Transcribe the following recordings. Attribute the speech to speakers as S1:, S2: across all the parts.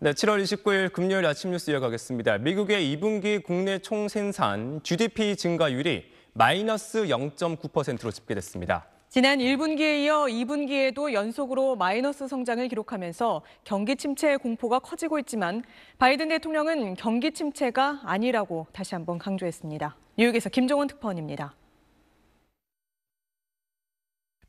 S1: 네, 7월 29일 금요일 아침 뉴스 이어가겠습니다. 미국의 2분기 국내 총생산 GDP 증가율이 마이너스 0.9%로 집계됐습니다. 지난 1분기에 이어 2분기에도 연속으로 마이너스 성장을 기록하면서 경기 침체의 공포가 커지고 있지만 바이든 대통령은 경기 침체가 아니라고 다시 한번 강조했습니다. 뉴욕에서 김종원 특파원입니다.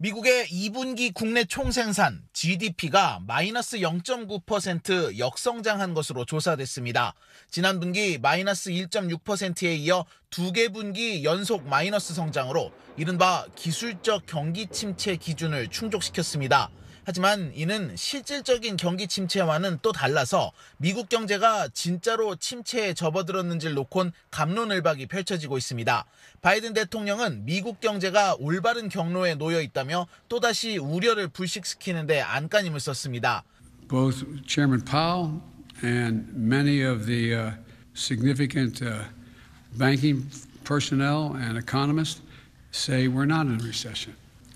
S2: 미국의 2분기 국내 총생산 GDP가 마이너스 0.9% 역성장한 것으로 조사됐습니다. 지난 분기 마이너스 1.6%에 이어 두 개 분기 연속 마이너스 성장으로 이른바 기술적 경기 침체 기준을 충족시켰습니다. 하지만 이는 실질적인 경기 침체와는 또 달라서 미국 경제가 진짜로 침체에 접어들었는지를 놓곤 감론을박이 펼쳐지고 있습니다. 바이든 대통령은 미국 경제가 올바른 경로에 놓여 있다며 또다시 우려를 불식시키는데 안간힘을 썼습니다.
S3: Both Chairman Powell and many of the uh, significant uh, banking personnel and economists say we're not in a recession.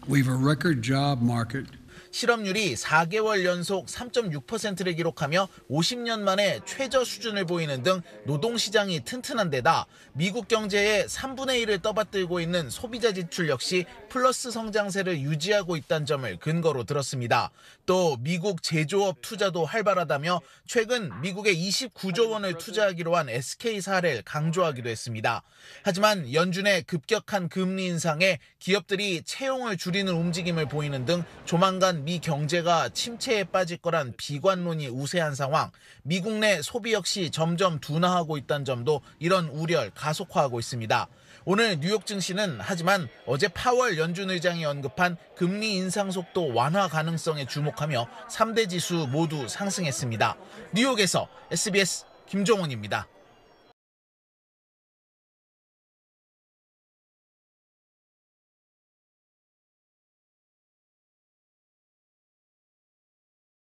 S3: We have a record job market.
S2: 실업률이 4개월 연속 3.6%를 기록하며 50년 만에 최저 수준을 보이는 등 노동시장이 튼튼한 데다 미국 경제의 3분의 1을 떠받들고 있는 소비자 지출 역시 플러스 성장세를 유지하고 있다는 점을 근거로 들었습니다. 또 미국 제조업 투자도 활발하다며 최근 미국에 29조 원을 투자하기로 한 SK 사례를 강조하기도 했습니다. 하지만 연준의 급격한 금리 인상에 기업들이 채용을 줄이는 움직임을 보이는 등 조만간 미 경제가 침체에 빠질 거란 비관론이 우세한 상황, 미국 내 소비 역시 점점 둔화하고 있다는 점도 이런 우려를 가속화하고 있습니다. 오늘 뉴욕 증시는 하지만 어제 파월 연준 의장이 언급한 금리 인상 속도 완화 가능성에 주목하며 3대 지수 모두 상승했습니다. 뉴욕에서 SBS 김종원입니다.